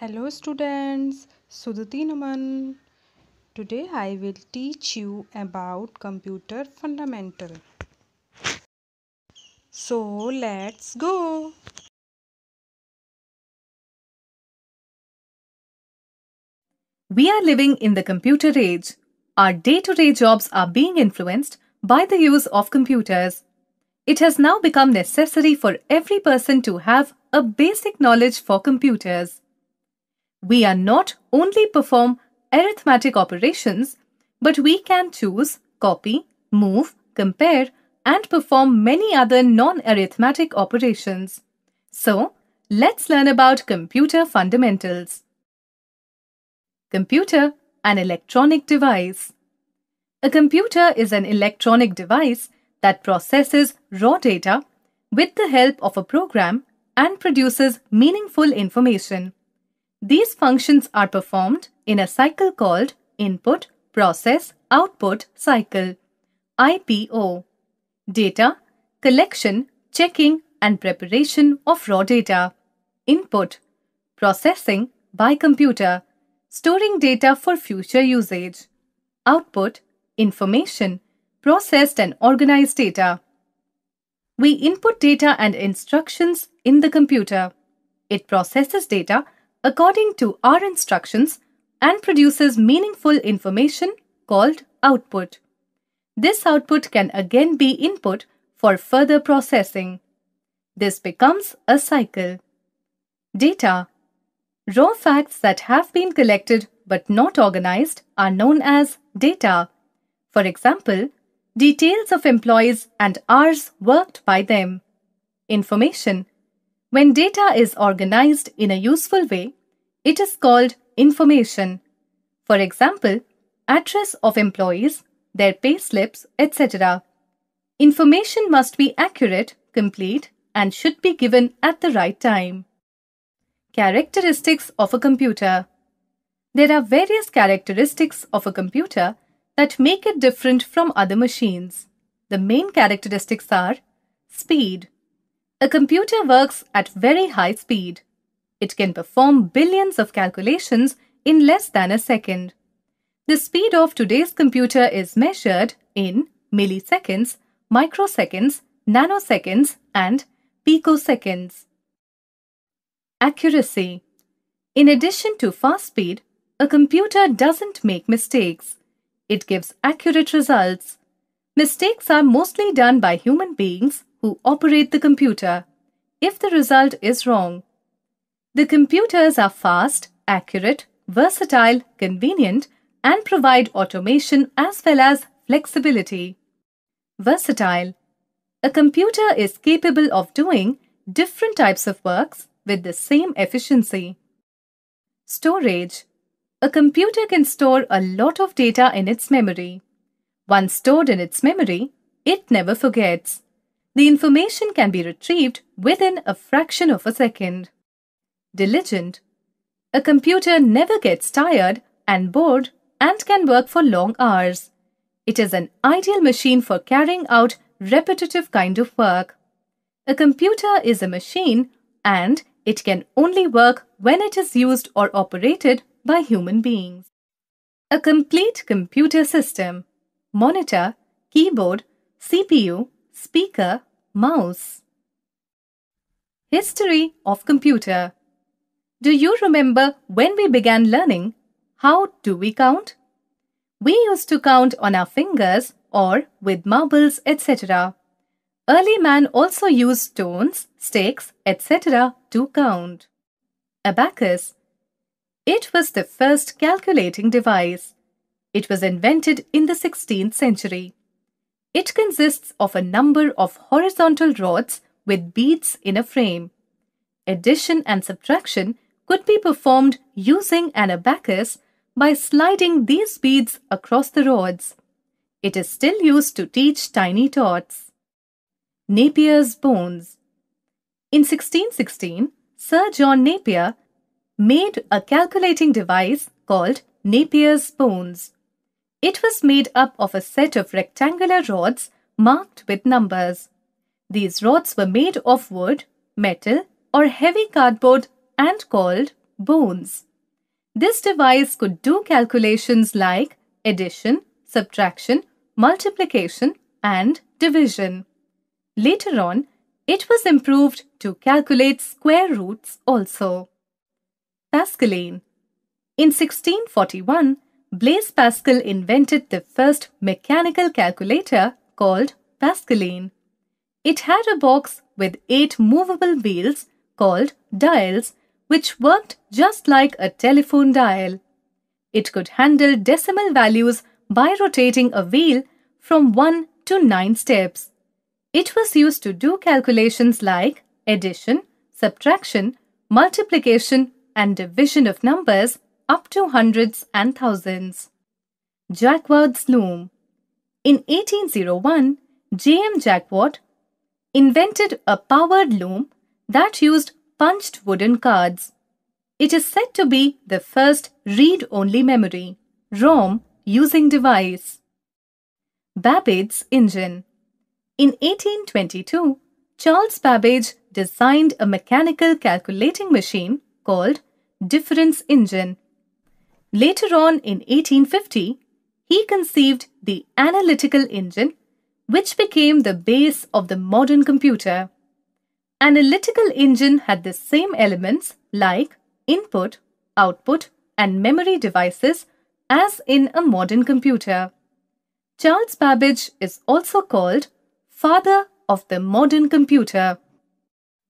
Hello students, Sudhati Naman. Today I will teach you about computer fundamental. So let's go. We are living in the computer age. Our day-to-day -day jobs are being influenced by the use of computers. It has now become necessary for every person to have a basic knowledge for computers we are not only perform arithmetic operations, but we can choose, copy, move, compare, and perform many other non-arithmetic operations. So, let's learn about computer fundamentals. Computer, an electronic device. A computer is an electronic device that processes raw data with the help of a program and produces meaningful information. These functions are performed in a cycle called Input Process Output Cycle IPO. Data, collection, checking and preparation of raw data. Input, processing by computer, storing data for future usage. Output, information, processed and organized data. We input data and instructions in the computer. It processes data according to our instructions and produces meaningful information called output. This output can again be input for further processing. This becomes a cycle. Data Raw facts that have been collected but not organized are known as data. For example, details of employees and hours worked by them. Information when data is organized in a useful way, it is called information. For example, address of employees, their pay slips, etc. Information must be accurate, complete, and should be given at the right time. Characteristics of a computer There are various characteristics of a computer that make it different from other machines. The main characteristics are speed, a computer works at very high speed. It can perform billions of calculations in less than a second. The speed of today's computer is measured in milliseconds, microseconds, nanoseconds and picoseconds. Accuracy In addition to fast speed, a computer doesn't make mistakes. It gives accurate results. Mistakes are mostly done by human beings who operate the computer if the result is wrong. The computers are fast, accurate, versatile, convenient, and provide automation as well as flexibility. Versatile. A computer is capable of doing different types of works with the same efficiency. Storage. A computer can store a lot of data in its memory. Once stored in its memory, it never forgets. The information can be retrieved within a fraction of a second. Diligent. A computer never gets tired and bored and can work for long hours. It is an ideal machine for carrying out repetitive kind of work. A computer is a machine and it can only work when it is used or operated by human beings. A complete computer system, monitor, keyboard, CPU, speaker, mouse. History of computer. Do you remember when we began learning? How do we count? We used to count on our fingers or with marbles, etc. Early man also used stones, sticks, etc. to count. Abacus. It was the first calculating device. It was invented in the 16th century. It consists of a number of horizontal rods with beads in a frame. Addition and subtraction could be performed using an abacus by sliding these beads across the rods. It is still used to teach tiny tots. Napier's Bones In 1616, Sir John Napier made a calculating device called Napier's Bones. It was made up of a set of rectangular rods marked with numbers. These rods were made of wood, metal, or heavy cardboard and called bones. This device could do calculations like addition, subtraction, multiplication, and division. Later on, it was improved to calculate square roots also. Pascaline. In 1641, Blaise Pascal invented the first mechanical calculator called Pascaline. It had a box with eight movable wheels called dials, which worked just like a telephone dial. It could handle decimal values by rotating a wheel from 1 to 9 steps. It was used to do calculations like addition, subtraction, multiplication, and division of numbers up to hundreds and thousands. Jacquard's loom. In 1801, J.M. Jacquard invented a powered loom that used punched wooden cards. It is said to be the first read only memory, ROM, using device. Babbage's engine. In 1822, Charles Babbage designed a mechanical calculating machine called difference engine Later on in 1850, he conceived the analytical engine, which became the base of the modern computer. Analytical engine had the same elements like input, output, and memory devices as in a modern computer. Charles Babbage is also called father of the modern computer.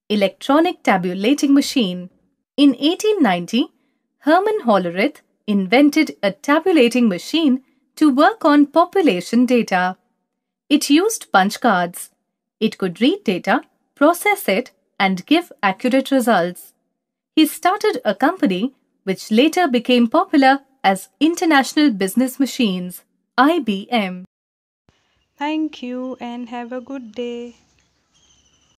Electronic tabulating machine. In 1890, Herman Hollerith invented a tabulating machine to work on population data. It used punch cards. It could read data, process it, and give accurate results. He started a company which later became popular as International Business Machines, IBM. Thank you and have a good day.